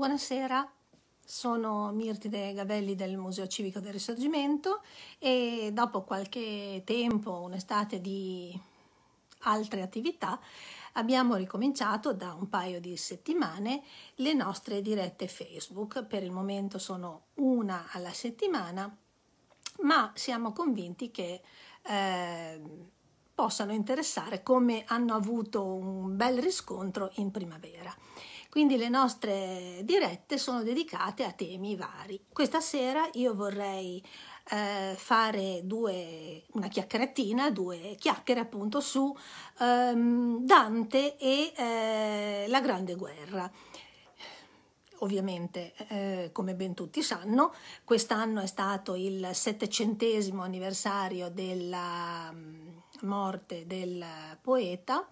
Buonasera, sono Mirtide Gavelli del Museo Civico del Risorgimento e dopo qualche tempo, un'estate di altre attività, abbiamo ricominciato da un paio di settimane le nostre dirette Facebook. Per il momento sono una alla settimana, ma siamo convinti che eh, possano interessare come hanno avuto un bel riscontro in primavera. Quindi le nostre dirette sono dedicate a temi vari. Questa sera io vorrei eh, fare due, una chiacchieratina, due chiacchiere appunto su ehm, Dante e eh, la Grande Guerra ovviamente eh, come ben tutti sanno quest'anno è stato il settecentesimo anniversario della mm, morte del poeta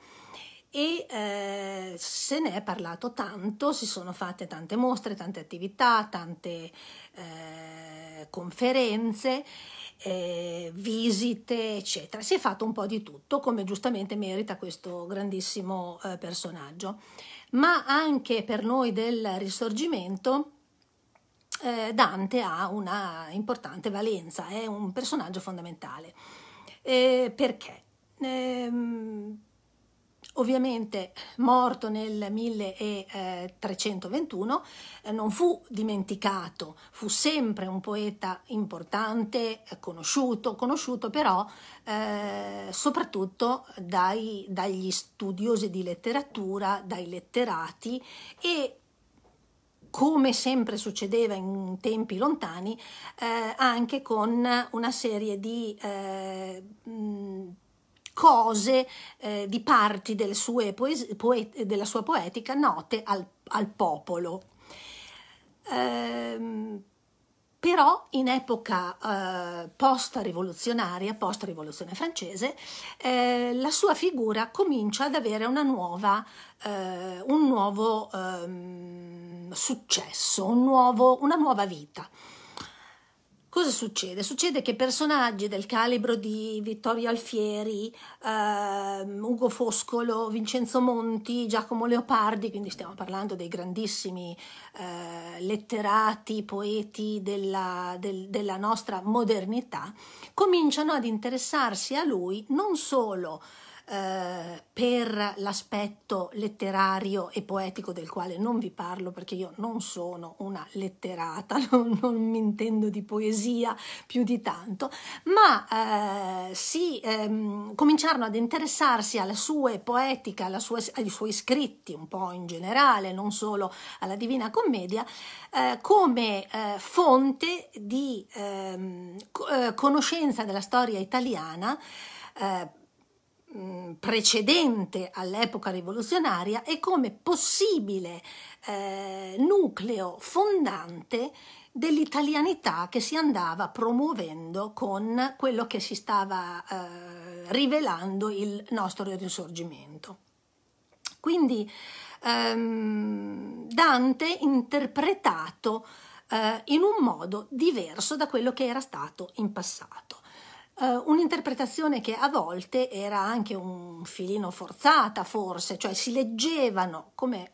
e eh, se ne è parlato tanto, si sono fatte tante mostre, tante attività, tante eh, conferenze, eh, visite, eccetera. Si è fatto un po' di tutto, come giustamente merita questo grandissimo eh, personaggio, ma anche per noi del Risorgimento. Eh, Dante ha una importante valenza, è un personaggio fondamentale. Eh, perché? Ehm, Ovviamente morto nel 1321 eh, eh, non fu dimenticato, fu sempre un poeta importante, eh, conosciuto, conosciuto però eh, soprattutto dai, dagli studiosi di letteratura, dai letterati e come sempre succedeva in tempi lontani, eh, anche con una serie di eh, mh, cose eh, di parti delle sue poes- poet- della sua poetica note al, al popolo. Ehm, però in epoca eh, post-rivoluzionaria, post-rivoluzione francese, eh, la sua figura comincia ad avere nuova, eh, un nuovo ehm, successo, un nuovo, una nuova vita. Cosa succede? Succede che personaggi del calibro di Vittorio Alfieri, eh, Ugo Foscolo, Vincenzo Monti, Giacomo Leopardi, quindi stiamo parlando dei grandissimi eh, letterati, poeti della, del, della nostra modernità, cominciano ad interessarsi a lui non solo eh, eh, per l'aspetto letterario e poetico del quale non vi parlo perché io non sono una letterata, non, non mi intendo di poesia più di tanto, ma eh, sì, ehm, cominciarono ad interessarsi alla sua poetica, alla sua, agli suoi scritti un po' in generale, non solo alla Divina Commedia, eh, come eh, fonte di ehm, eh, conoscenza della storia italiana eh, Mm, precedente all'epoca rivoluzionaria e come possibile eh, nucleo fondante dell'italianità che si andava promuovendo con quello che si stava eh, rivelando il nostro risorgimento. Quindi ehm, Dante interpretato eh, in un modo diverso da quello che era stato in passato. Uh, un'interpretazione che a volte era anche un filino forzata, forse, cioè si leggevano, come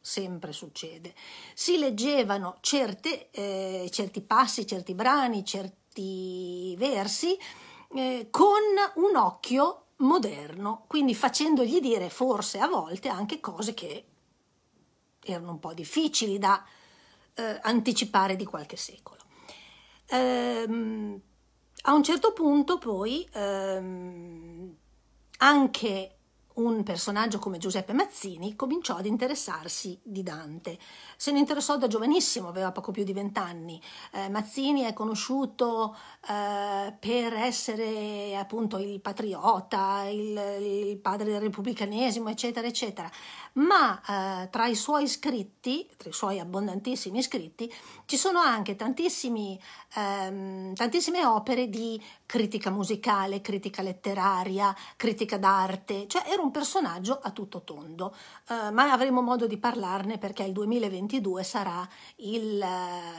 sempre succede, si leggevano certe, eh, certi passi, certi brani, certi versi eh, con un occhio moderno, quindi facendogli dire forse a volte anche cose che erano un po' difficili da eh, anticipare di qualche secolo. Ehm, a un certo punto poi ehm, anche un personaggio come Giuseppe Mazzini cominciò ad interessarsi di Dante. Se ne interessò da giovanissimo, aveva poco più di vent'anni. Eh, Mazzini è conosciuto eh, per essere appunto il patriota, il, il, padre del repubblicanesimo, eccetera, eccetera. Ma eh, tra i suoi scritti, tra i suoi abbondantissimi scritti, ci sono anche ehm, tantissime opere di critica musicale, critica letteraria, critica d'arte, cioè era un personaggio a tutto tondo, eh, ma avremo modo di parlarne perché il 2022 sarà il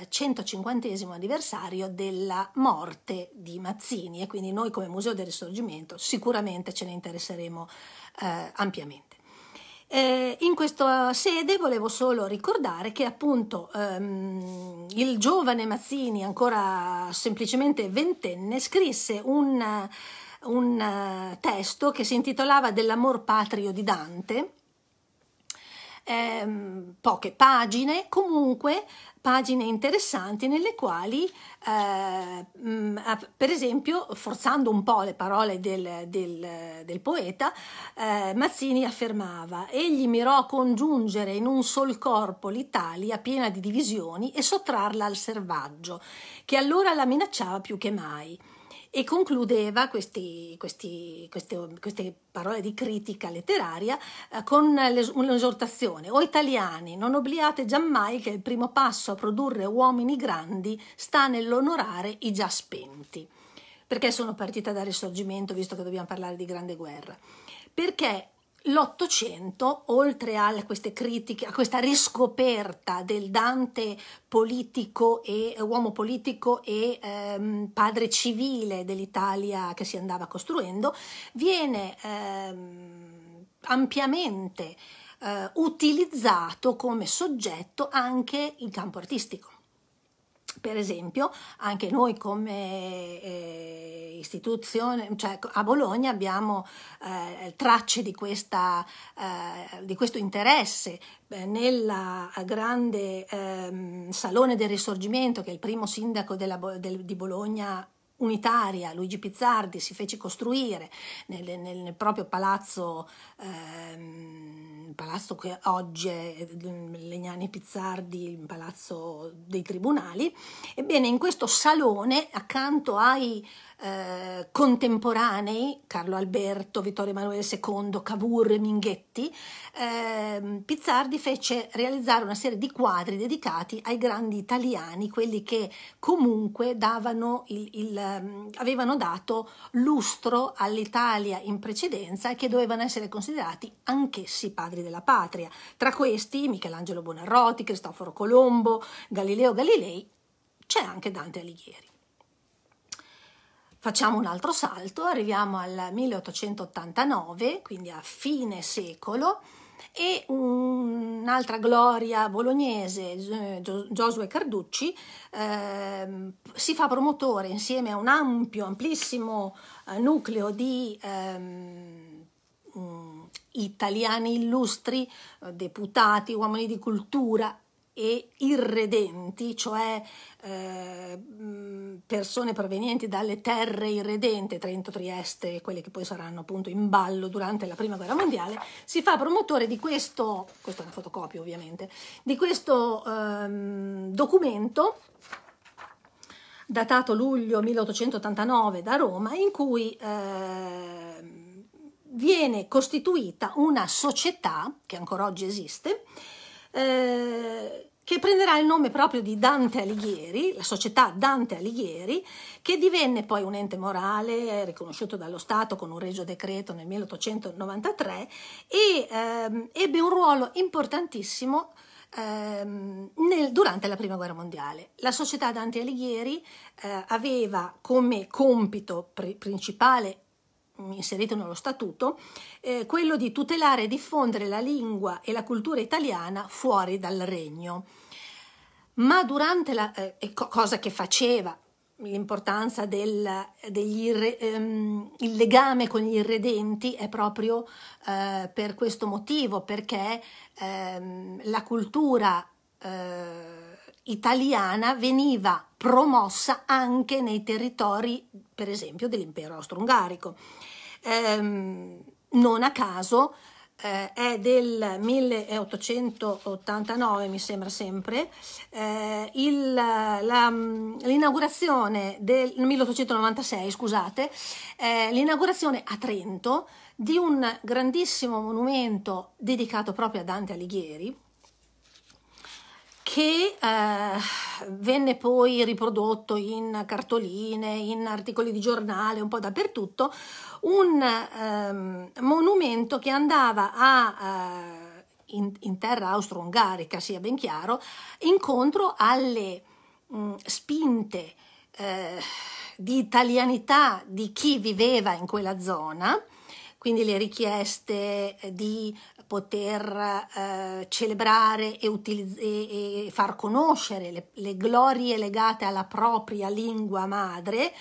150 eh, anniversario della morte di Mazzini e quindi noi come Museo del Risorgimento sicuramente ce ne interesseremo eh, ampiamente. Eh, in questa sede volevo solo ricordare che appunto ehm, il giovane Mazzini, ancora semplicemente ventenne, scrisse un un eh, testo che si intitolava Dell'amor patrio di Dante, eh, poche pagine, comunque pagine interessanti nelle quali, eh, mm, per esempio, forzando un po' le parole del, del, del poeta, eh, Mazzini affermava «Egli mirò a congiungere in un sol corpo l'Italia piena di divisioni e sottrarla al servaggio, che allora la minacciava più che mai» e concludeva questi, questi, queste, queste, parole di critica letteraria eh, con un'esortazione. O italiani, non obliate giammai che il primo passo a produrre uomini grandi sta nell'onorare i già spenti. Perché sono partita dal risorgimento, visto che dobbiamo parlare di grande guerra? Perché L'Ottocento, oltre a, critiche, a questa riscoperta del Dante politico e eh, uomo politico e ehm, padre civile dell'Italia che si andava costruendo, viene ehm, ampiamente eh, utilizzato come soggetto anche in campo artistico. Per esempio, anche noi come eh, istituzione, cioè a Bologna abbiamo eh, tracce di, questa, eh, di, questo interesse eh, nel grande ehm, Salone del Risorgimento che il primo sindaco della, del, di Bologna unitaria, Luigi Pizzardi si fece costruire nel, nel, nel proprio palazzo, ehm, palazzo che oggi è ehm, Legnani Pizzardi, il palazzo dei tribunali, ebbene in questo salone accanto ai eh, contemporanei, Carlo Alberto, Vittorio Emanuele II, Cavour, Minghetti, eh, Pizzardi fece realizzare una serie di quadri dedicati ai grandi italiani, quelli che comunque il, il, ehm, avevano dato lustro all'Italia in precedenza e che dovevano essere considerati anch'essi padri della patria. Tra questi Michelangelo Buonarroti, Cristoforo Colombo, Galileo Galilei, c'è anche Dante Alighieri. Facciamo un altro salto, arriviamo al 1889, quindi a fine secolo, e un'altra gloria bolognese, Giosuè Carducci, eh, si fa promotore insieme a un ampio, amplissimo eh, nucleo di eh, italiani illustri, eh, deputati, uomini di cultura, e irredenti, cioè eh, persone provenienti dalle terre irredente, Trento, Trieste, quelle che poi saranno appunto in ballo durante la prima guerra mondiale, si fa promotore di questo, questa è una fotocopia ovviamente, di questo eh, documento datato luglio 1889 da Roma, in cui eh, viene costituita una società, che ancora oggi esiste, eh, che prenderà il nome proprio di Dante Alighieri, la società Dante Alighieri, che divenne poi un ente morale eh, riconosciuto dallo Stato con un regio decreto nel 1893 e ehm, ebbe un ruolo importantissimo ehm, nel, durante la Prima Guerra Mondiale. La società Dante Alighieri eh, aveva come compito pri principale inserito nello statuto, eh, quello di tutelare e diffondere la lingua e la cultura italiana fuori dal regno. Ma durante la eh, cosa che faceva l'importanza del, ehm, legame con gli irredenti è proprio eh, per questo motivo, perché ehm, la cultura eh, italiana veniva promossa anche nei territori per esempio dell'impero austro-ungarico. Ehm, non a caso eh, è del 1889, mi sembra sempre, eh, l'inaugurazione del 1896, scusate, eh, l'inaugurazione a Trento di un grandissimo monumento dedicato proprio a Dante Alighieri, che eh, venne poi riprodotto in cartoline, in articoli di giornale, un po' dappertutto, un ehm, monumento che andava a, eh, in, in, terra austro-ungarica, sia ben chiaro, incontro alle mh, mm, spinte eh, di italianità di chi viveva in quella zona, quindi le richieste eh, di poter eh, celebrare e, utilizz- e, e, far conoscere le, le, glorie legate alla propria lingua madre.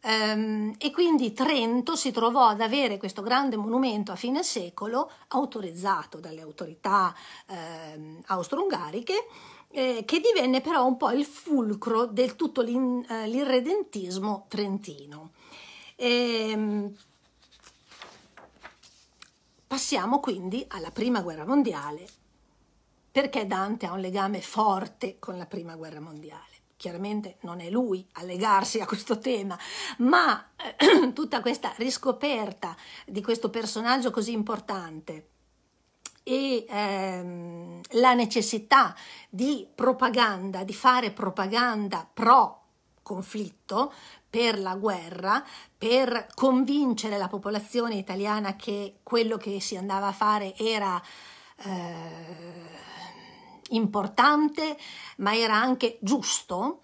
Ehm, e quindi Trento si trovò ad avere questo grande monumento a fine secolo autorizzato dalle autorità eh, austro-ungariche, eh, che divenne però un po' il fulcro del tutto l'in- eh, l'irredentismo trentino. Ehm, Passiamo quindi alla Prima Guerra Mondiale, perché Dante ha un legame forte con la Prima Guerra Mondiale. Chiaramente non è lui a legarsi a questo tema, ma eh, tutta questa riscoperta di questo personaggio così importante e ehm, la necessità di propaganda, di fare propaganda pro conflitto per la guerra, per convincere la popolazione italiana che quello che si andava a fare era eh, importante, ma era anche giusto.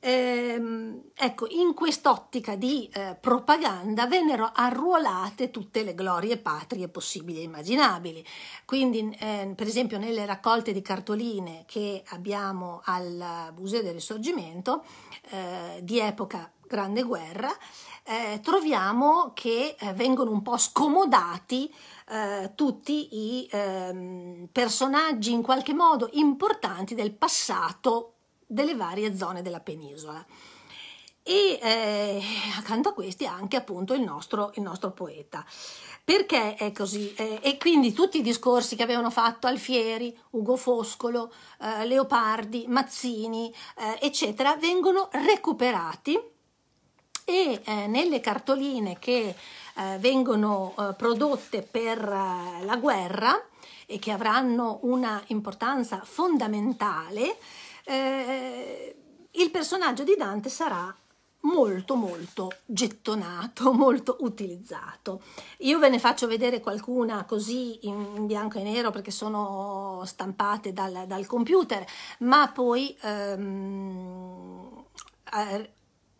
Eh, ecco, in quest'ottica di eh, propaganda vennero arruolate tutte le glorie patrie possibili e immaginabili. Quindi, eh, per esempio, nelle raccolte di cartoline che abbiamo al Museo del Risorgimento, eh, di epoca Grande Guerra, eh, troviamo che eh, vengono un po' scomodati eh, tutti i ehm, personaggi in qualche modo importanti del passato delle varie zone della penisola. E eh, accanto a questi anche appunto il nostro, il nostro poeta. Perché è così? Eh, e quindi tutti i discorsi che avevano fatto Alfieri, Ugo Foscolo, eh, Leopardi, Mazzini, eccetera, vengono recuperati e eh, nelle cartoline che eh, vengono eh, prodotte per eh, la guerra e che avranno una importanza fondamentale, eh, il personaggio di Dante sarà molto molto gettonato, molto utilizzato. Io ve ne faccio vedere qualcuna così in, bianco e nero perché sono stampate dal, dal computer, ma poi ehm, eh,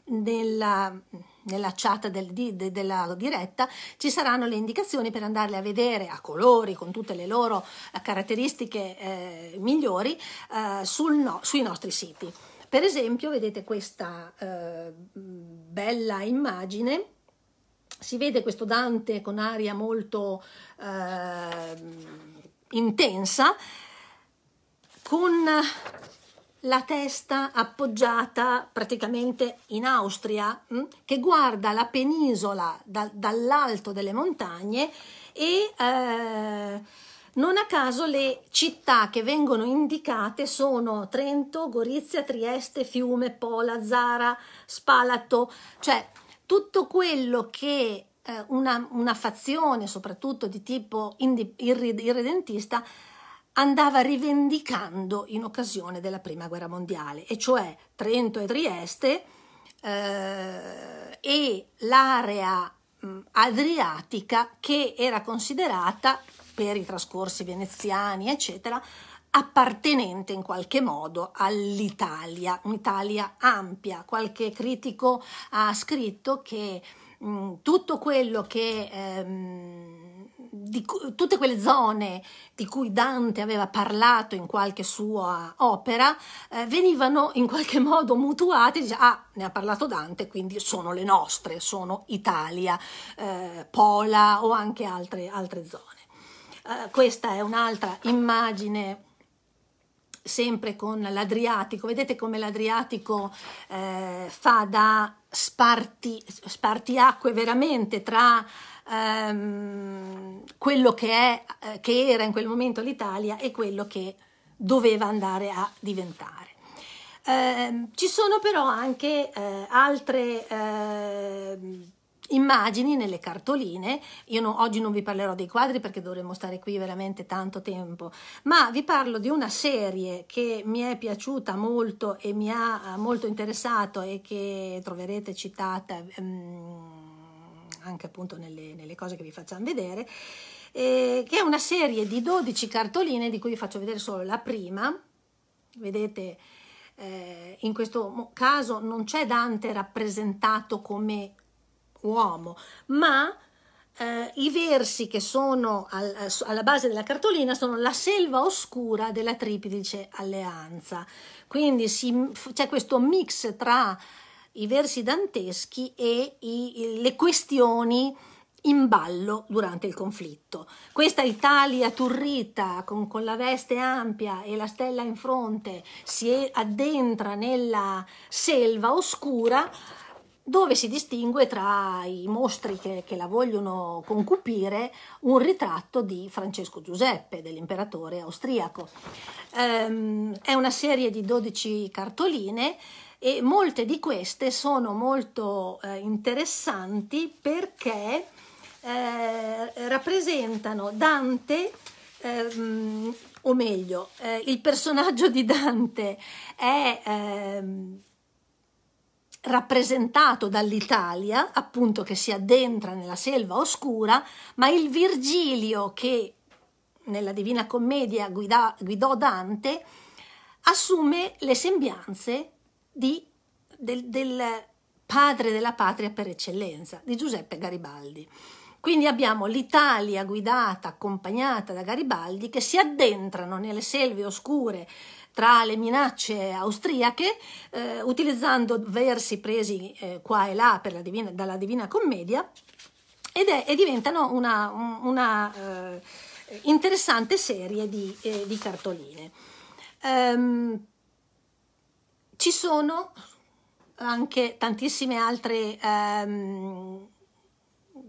nella, nella chat del, de, della diretta ci saranno le indicazioni per andarle a vedere a colori con tutte le loro eh, caratteristiche eh, migliori eh, no, sui nostri siti. Per esempio, vedete questa eh, bella immagine. Si vede questo Dante con aria molto eh, intensa, con la testa appoggiata praticamente in Austria, mm, che guarda la penisola da, dall'alto delle montagne e eh, non a caso le città che vengono indicate sono Trento, Gorizia, Trieste, Fiume, Pola, Zara, Spalato, cioè tutto quello che eh, una, una, fazione, soprattutto di tipo irredentista, irri andava rivendicando in occasione della Prima Guerra Mondiale, e cioè Trento e Trieste eh, e l'area mm, adriatica che era considerata per i trascorsi veneziani, eccetera, appartenente in qualche modo all'Italia, un'Italia ampia. Qualche critico ha scritto che mh, mm, tutto quello che ehm, di tutte quelle zone di cui Dante aveva parlato in qualche sua opera eh, venivano in qualche modo mutuate, dice, ah, ne ha parlato Dante, quindi sono le nostre, sono Italia, eh, Pola o anche altre, altre zone. Eh, questa è un'altra immagine sempre con l'Adriatico, vedete come l'Adriatico eh, fa da sparti, spartiacque veramente tra ehm, quello che, è, eh, che era in quel momento l'Italia e quello che doveva andare a diventare. Eh, ci sono però anche eh, altre eh, immagini nelle cartoline, io no, oggi non vi parlerò dei quadri perché dovremmo stare qui veramente tanto tempo, ma vi parlo di una serie che mi è piaciuta molto e mi ha molto interessato e che troverete citata. Um, anche appunto nelle, nelle cose che vi facciamo vedere, eh, che è una serie di 12 cartoline di cui vi faccio vedere solo la prima. Vedete, eh, in questo caso non c'è Dante rappresentato come uomo, ma eh, i versi che sono al, eh, alla base della cartolina sono la selva oscura della triplice alleanza. Quindi c'è questo mix tra i versi danteschi e i, le questioni in ballo durante il conflitto. Questa Italia turrita con, con, la veste ampia e la stella in fronte si addentra nella selva oscura dove si distingue tra i mostri che, che la vogliono concupire un ritratto di Francesco Giuseppe, dell'imperatore austriaco. Ehm, è una serie di 12 cartoline e molte di queste sono molto eh, interessanti perché eh, rappresentano Dante, ehm, o meglio, eh, il personaggio di Dante è ehm, rappresentato dall'Italia, appunto che si addentra nella selva oscura, ma il Virgilio che nella Divina Commedia guida, guidò Dante assume le sembianze di, del, del padre della patria per eccellenza, di Giuseppe Garibaldi. Quindi abbiamo l'Italia guidata, accompagnata da Garibaldi, che si addentrano nelle selve oscure tra le minacce austriache, eh, utilizzando versi presi eh, qua e là divina, dalla Divina Commedia, ed è, e diventano una, una eh, interessante serie di, eh, di cartoline. Um, ci sono anche tantissime altre ehm,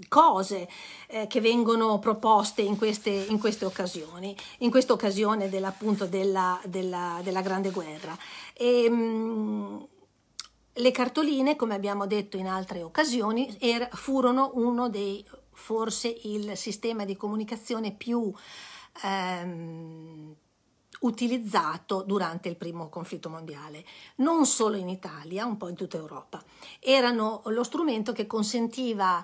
cose eh, che vengono proposte in queste, in queste occasioni, in questa occasione dell'appunto della, della, della, Grande Guerra. E, ehm, mh, le cartoline, come abbiamo detto in altre occasioni, er, furono uno dei, forse il sistema di comunicazione più ehm, utilizzato durante il primo conflitto mondiale, non solo in Italia, un po' in tutta Europa. Erano lo strumento che consentiva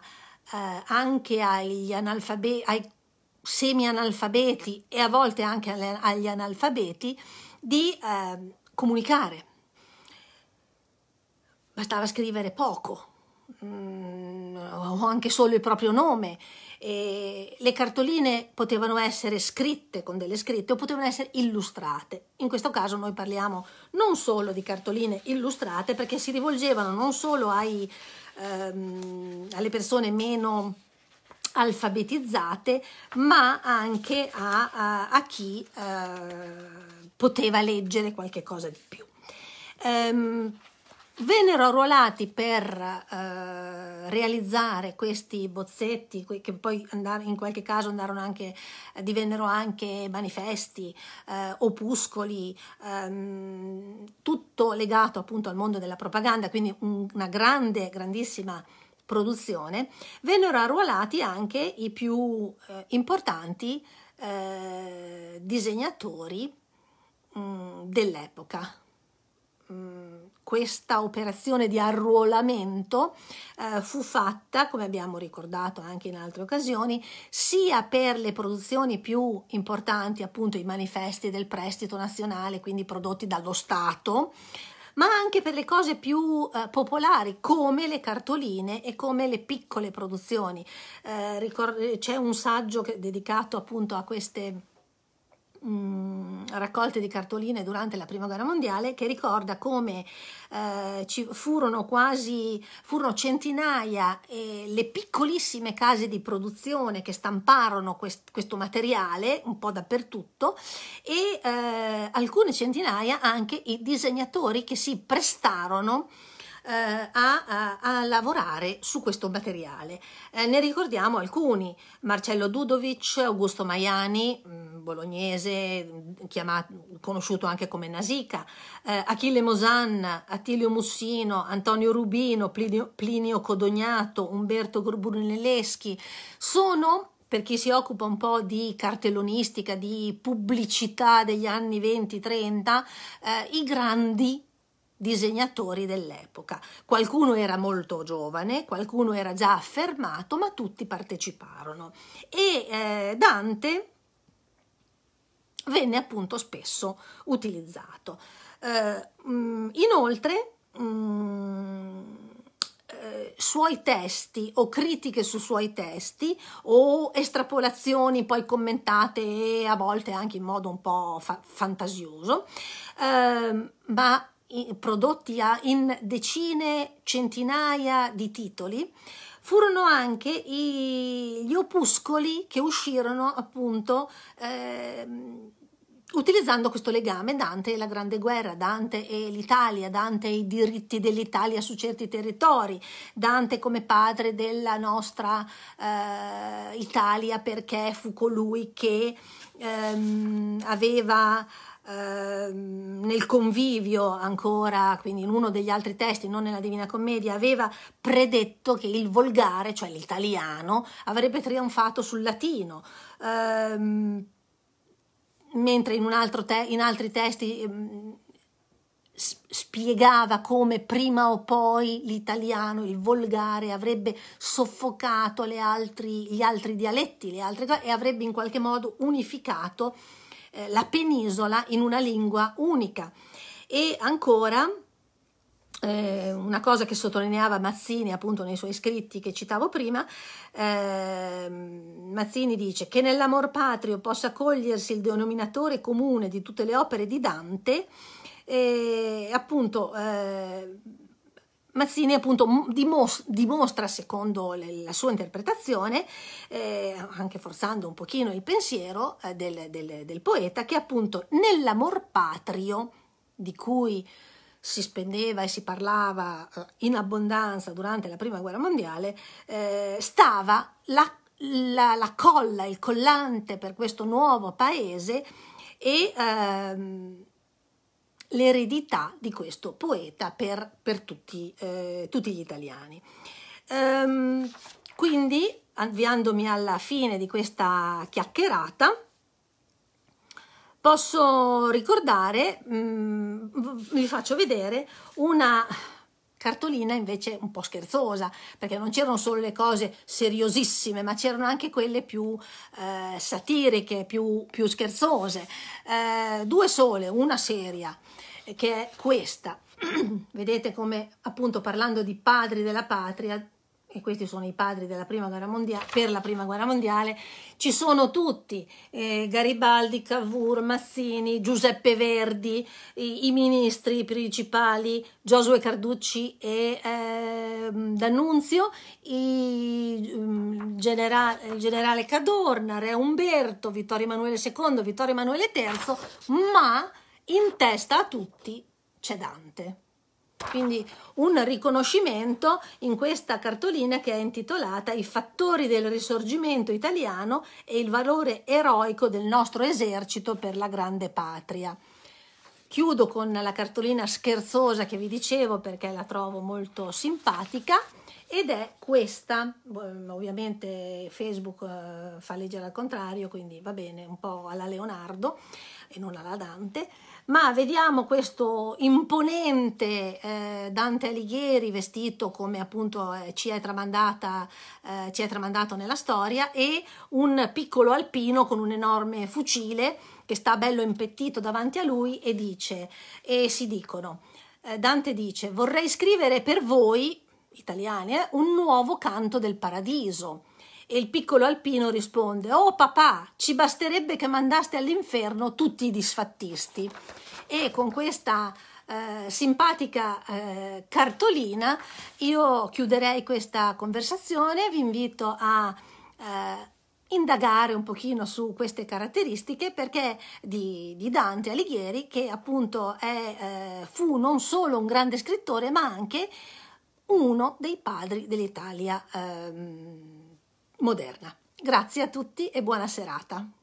eh, anche agli analfabeti, ai semi-analfabeti e a volte anche agli analfabeti di eh, comunicare. Bastava scrivere poco, mm, o anche solo il proprio nome, e le cartoline potevano essere scritte con delle scritte o potevano essere illustrate. In questo caso noi parliamo non solo di cartoline illustrate perché si rivolgevano non solo ai, ehm, alle persone meno alfabetizzate ma anche a, a, a chi eh, poteva leggere qualche cosa di più. Ehm, vennero arruolati per eh, realizzare questi bozzetti che poi andare, in qualche caso andarono anche, eh, divennero anche manifesti, eh, opuscoli, ehm, tutto legato appunto al mondo della propaganda, quindi un, una grande, grandissima produzione, vennero arruolati anche i più eh, importanti eh, disegnatori mm, dell'epoca questa operazione di arruolamento eh, fu fatta, come abbiamo ricordato anche in altre occasioni, sia per le produzioni più importanti, appunto i manifesti del prestito nazionale, quindi prodotti dallo Stato, ma anche per le cose più eh, popolari come le cartoline e come le piccole produzioni. Eh, c'è un saggio dedicato appunto a queste Mm, raccolte di cartoline durante la Prima Guerra Mondiale che ricorda come eh, ci furono quasi furono centinaia eh, le piccolissime case di produzione che stamparono quest, questo materiale un po' dappertutto e eh, alcune centinaia anche i disegnatori che si prestarono eh, a, a, a, lavorare su questo materiale. Eh, ne ricordiamo alcuni, Marcello Dudovic, Augusto Maiani, mm, bolognese, mm, chiamato, conosciuto anche come Nasica, eh, Achille Mosanna, Attilio Mussino, Antonio Rubino, Plinio, Plinio Codognato, Umberto Grubunelleschi, sono per chi si occupa un po' di cartellonistica, di pubblicità degli anni 20-30, eh, i grandi disegnatori dell'epoca. Qualcuno era molto giovane, qualcuno era già affermato, ma tutti parteciparono. E eh, Dante venne appunto spesso utilizzato. Eh, mm, inoltre, mh, mm, eh, suoi testi o critiche su suoi testi o estrapolazioni poi commentate e a volte anche in modo un po' fa fantasioso, eh, ma prodotti in decine, centinaia di titoli, furono anche i, gli opuscoli che uscirono appunto eh, utilizzando questo legame Dante e la Grande Guerra, Dante e l'Italia, Dante e i diritti dell'Italia su certi territori, Dante come padre della nostra eh, Italia perché fu colui che ehm, aveva Ehm, nel convivio ancora, quindi in uno degli altri testi, non nella Divina Commedia, aveva predetto che il volgare, cioè l'italiano, avrebbe trionfato sul latino. Eh, mentre in, te- in, altri testi mh, ehm, spiegava come prima o poi l'italiano, il volgare, avrebbe soffocato altri, gli altri dialetti, le altre, e avrebbe in qualche modo unificato eh, la penisola in una lingua unica. E ancora eh, una cosa che sottolineava Mazzini appunto nei suoi scritti che citavo prima, eh, Mazzini dice che nell'amor patrio possa cogliersi il denominatore comune di tutte le opere di Dante, eh, appunto eh, Mazzini appunto dimostra, secondo la sua interpretazione, eh, anche forzando un pochino il pensiero eh, del, del, del, poeta, che appunto nell'amor patrio, di cui si spendeva e si parlava eh, in abbondanza durante la Prima Guerra Mondiale, eh, stava la, la, la, colla, il collante per questo nuovo paese e... Ehm, l'eredità di questo poeta per, per tutti, eh, tutti, gli italiani. Ehm, quindi, avviandomi alla fine di questa chiacchierata, posso ricordare, mh, mm, vi faccio vedere una cartolina invece un po' scherzosa, perché non c'erano solo le cose seriosissime, ma c'erano anche quelle più eh, satiriche, più, più scherzose. Eh, due sole, una seria, eh, che è questa. Vedete come appunto parlando di padri della patria e questi sono i padri della prima guerra mondiale, per la prima guerra mondiale, ci sono tutti, eh, Garibaldi, Cavour, Massini, Giuseppe Verdi, i, i ministri principali, Giosuè Carducci e eh, D'Annunzio, i, mm, genera il generale Cadorna, Re Umberto, Vittorio Emanuele II, Vittorio Emanuele III, ma in testa a tutti c'è Dante. Quindi un riconoscimento in questa cartolina che è intitolata I fattori del risorgimento italiano e il valore eroico del nostro esercito per la grande patria. Chiudo con la cartolina scherzosa che vi dicevo perché la trovo molto simpatica ed è questa, ovviamente Facebook eh, fa leggere al contrario, quindi va bene, un po' alla Leonardo e non alla Dante, ma vediamo questo imponente eh, Dante Alighieri vestito come appunto eh, ci, è tramandata, eh, ci è tramandato nella storia e un piccolo alpino con un enorme fucile che sta bello impettito davanti a lui e dice, e si dicono, eh, Dante dice vorrei scrivere per voi, italiani, eh, un nuovo canto del paradiso e il piccolo alpino risponde: Oh papà, ci basterebbe che mandaste all'inferno tutti i disfattisti. E con questa eh, simpatica eh, cartolina io chiuderei questa conversazione. Vi invito a eh, indagare un pochino su queste caratteristiche perché di, di Dante Alighieri che appunto è, eh, fu non solo un grande scrittore ma anche uno dei padri dell'Italia eh, moderna. Grazie a tutti e buona serata.